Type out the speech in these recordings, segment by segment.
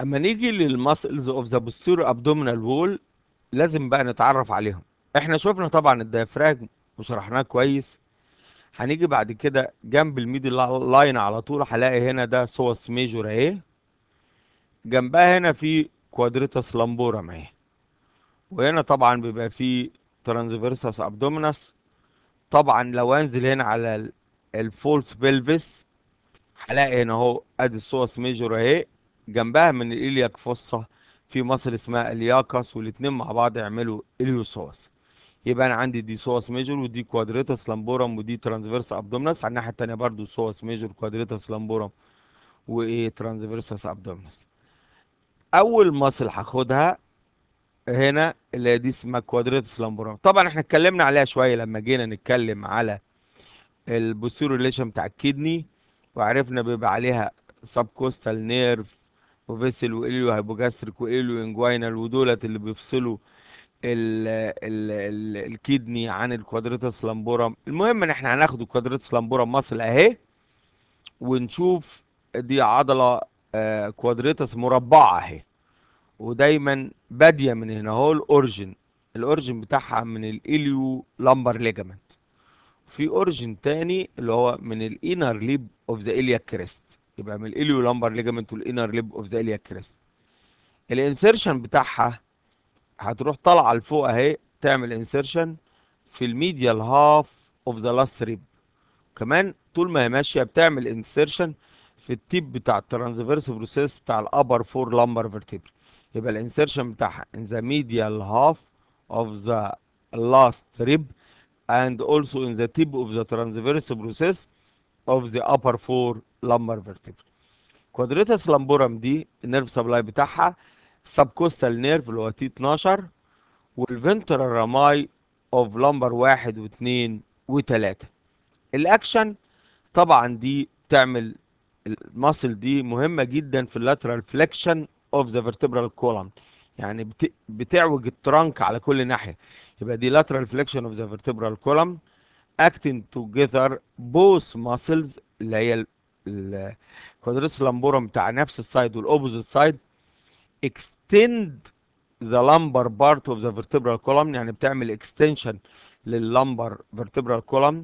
اما نيجي للماسلز اوف ذا بوستيرو ابدومينال وول لازم بقى نتعرف عليهم احنا شفنا طبعا الديافراجم وشرحناه كويس هنيجي بعد كده جنب الميدي لاين على طول هلاقي هنا ده سوس ميجور اهي جنبها هنا في كوادريتاس لامبورم اهي وهنا طبعا بيبقى في ترانزفيرسس ابدومينس طبعا لو انزل هنا على الفولس بيلفيس هلاقي هنا اهو ادي السوس ميجور اهي جنبها من الإليك فصة في مصر اسمها الياكس والاتنين مع بعض يعملوا اليوسوس يبقى انا عندي دي سوس ميجور ودي كوادريتس لامبورم ودي ترانزفيرس ابدومنس على الناحيه الثانيه برضو سوس ميجور كوادريتس لامبورم وايه ترانزفيرس ابدومنس اول مصل هاخدها هنا اللي هي دي اسمها كوادريتس لامبورم طبعا احنا اتكلمنا عليها شويه لما جينا نتكلم على البوستيريور بتاع الكدني وعرفنا بيبقى عليها سب كوستال نيرف وفيسل وإليو هايبوجاستريك وإليو وإنجوينال ودولت اللي بيفصلوا ال ال ال الكدني عن الكوادريتس لامبورم المهم ان احنا هناخد الكوادريتس لامبورم مصل اهي ونشوف دي عضله آه، كوادريتس مربعه اهي ودايما باديه من هنا اهو الاورجن الاورجن بتاعها من الاليو لامبر ليجامنت في اورجن تاني اللي هو من الانر ليب اوف ذا الياك كريست يبقى من الاليو لامبر ليجمنت والانر ليب اوف ذا كريست الانسرشن بتاعها هتروح طالعه لفوق اهي تعمل انسرشن في الميديال هاف اوف ذا لاست ريب كمان طول ما هي ماشيه بتعمل انسرشن في التيب بتاع الترانزفيرس بروسيس بتاع الابر فور لامبر فيرتيبر يبقى الانسرشن بتاعها in the ميديال half of the لاست ريب and also in the tip of the transverse process of the upper four lumbar vertebrae Quadratus lumborum دي النيرف سبلاي بتاعها subcostal نيرف اللي هو t 12 والفنترال راماي 1 و واحد واثنين وثلاثة الاكشن طبعا دي تعمل الماسل دي مهمة جدا في اللاترال فليكشن اوف ذا فيرتبرال كولم يعني بتعوج الترنك على كل ناحية يبقى دي lateral flexion of the vertebral column acting together both muscles اللي هي الكوادريس لامبورم بتاع نفس السايد والاوبوزيت سايد extend the lumbar part of the vertebral column يعني بتعمل extension لللمبر vertebral column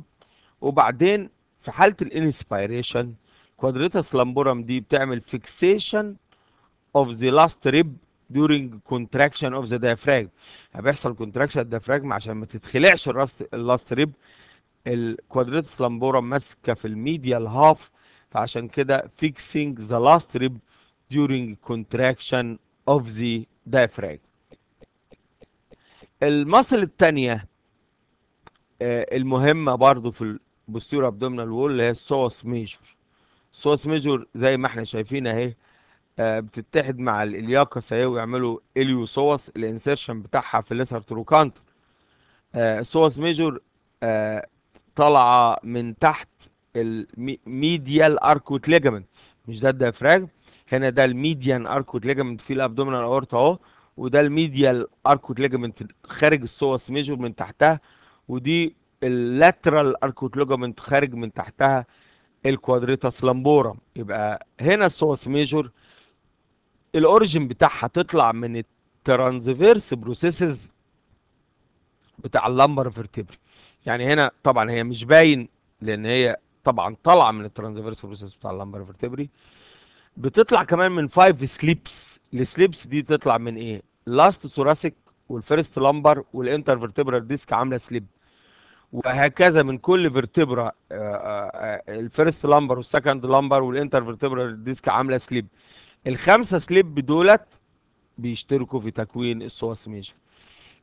وبعدين في حالة الانسبيريشن كوادريتس لامبورم دي بتعمل fixation of the last rib during contraction of the diaphragm يعني بيحصل contraction diaphragm عشان ما تتخلعش الراس اللاست rib الكوادريتس لامبورا ماسكه في الميديا الهاف فعشان كده fixing the last rib during contraction of the diaphragm المصل الثانيه آه، المهمه برضو في البوستيرو ابدومينال وول اللي هي السوس ميجور السوس ميجور زي ما احنا شايفين اهي آه، بتتحد مع الالياكس اهي ويعملوا اليوسوس الانسيرشن بتاعها في الليسر تروكانتر السوس آه، ميجور طالعه من تحت الميديال اركوت ليجامنت مش ده الديافراجم هنا ده الميديان اركوت ليجامنت في الابدومينال اورت اهو وده الميديال اركوت ليجامنت خارج السوس ميجور من تحتها ودي اللاترال اركوت ليجامنت خارج من تحتها الكوادريتاس لامبورا يبقى هنا السوس ميجور الاوريجن بتاعها تطلع من الترانزفيرس بروسيسز بتاع اللمبر فيرتبري يعني هنا طبعا هي مش باين لان هي طبعا طالعه من الترانزفيرس بروسيس بتاع اللمبر فيرتبري بتطلع كمان من فايف سليبس السليبس دي تطلع من ايه لاست ثوراسيك والفيرست لمبر والانتر فيرتبرال ديسك عامله سليب وهكذا من كل فيرتبرا الفيرست لمبر والسكند لمبر والانتر فيرتبرال ديسك عامله سليب الخمسه سليب دولت بيشتركوا في تكوين ميجر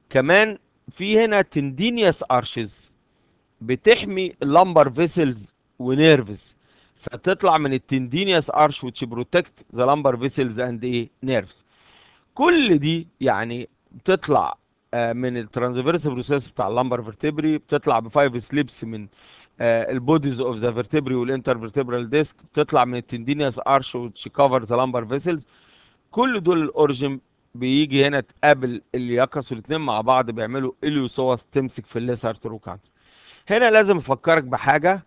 كمان في هنا تندينيوس ارشز بتحمي اللمبر فيسلز ونيرفز فتطلع من التندينيوس ارش وتش بروتكت ذا لمبر فيسلز اند ايه نيرفز كل دي يعني بتطلع آه، من الترانزفيرس بروسيس بتاع اللمبر فيرتبري بتطلع بفايف سليبس من البوديز اوف ذا فيرتبري فيرتبرال ديسك بتطلع من التندينيوس ارش وتش كفر ذا لمبر فيسلز كل دول الاورجن بيجي هنا تقابل الياكس والاثنين مع بعض بيعملوا اليوسوس تمسك في الليسر تروكانتر هنا لازم افكرك بحاجه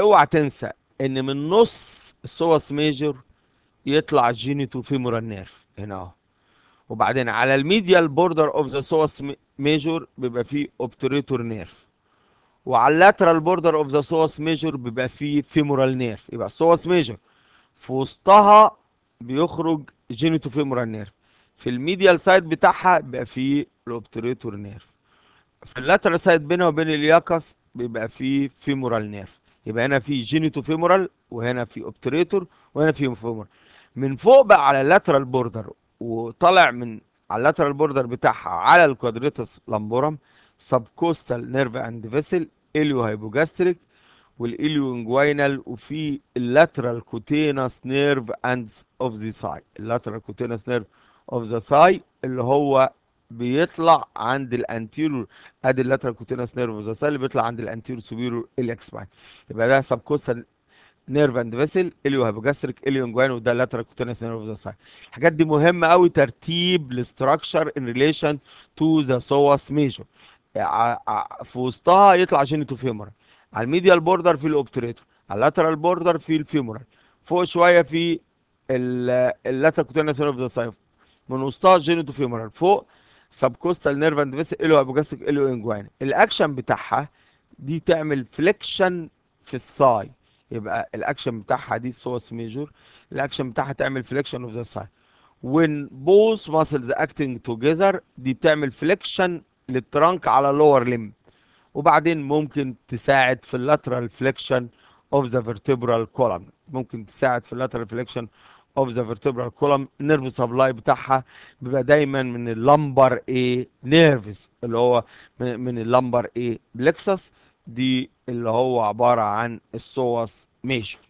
اوعى تنسى ان من نص السوس ميجر يطلع جينيتو فيمورال نيرف هنا اهو وبعدين على الميديال بوردر اوف ذا سوس ميجر بيبقى فيه اوبتريتور نيرف وعلى اللاترال بوردر اوف ذا سوس ميجر بيبقى فيه فيمورال نيرف يبقى السوس ميجر في وسطها بيخرج جينيتو فيمورال نيرف في الميديال سايد بتاعها بيبقى فيه الاوبتريتور نيرف في اللاترال سايد بينه وبين الياكس بيبقى في فيمورال نيرف يبقى هنا في جينيتو فيمورال وهنا في اوبتريتور وهنا في فيمورال من فوق بقى على اللاترال بوردر وطالع من على اللاترال بوردر بتاعها على الكوادريتس لامبورم كوستال نيرف اند فيسل اليو هايبوجاستريك والاليو انجوينال وفي اللاترال كوتينس نيرف اند اوف ذا ساي اللاترال كوتينس نيرف اوف ذا ساي اللي هو بيطلع عند الانتيرور ادي اللاترال كوتينس نيرف ده اللي بيطلع عند الانتيرور سوبيرور الاكسباين يبقى ده سبكوستال نيرف اند فيسل اليو هيبوجاستريك اليو انجوان وده اللاترال كوتينس نيرف ده الحاجات دي مهمه قوي ترتيب الاستراكشر ان ريليشن تو ذا سوس ميجر في وسطها يطلع جينيتو فيمورال على الميديال بوردر في الاوبتريتور على اللاترال بوردر في الفيمورال فوق شويه في اللاترال كوتينس نيرف ده من وسطها جينيتو فيمورال فوق سبكوستال نيرف اند فيس الو ابوجاسيك الو انجوان الاكشن بتاعها دي تعمل فليكشن في الثاي يبقى الاكشن بتاعها دي سورس ميجور الاكشن بتاعها تعمل فليكشن اوف ذا ثاي وين بوث ماسلز اكتنج توجذر دي بتعمل فليكشن للترانك على لور ليم وبعدين ممكن تساعد في اللاترال فليكشن اوف ذا vertebral column ممكن تساعد في اللاترال فليكشن اوف ذا فيرتبرال كولم نيرف سبلاي بتاعها بيبقى دايما من اللمبر اي نيرفز اللي هو من اللمبر اي بلكسس دي اللي هو عباره عن السوس ميجر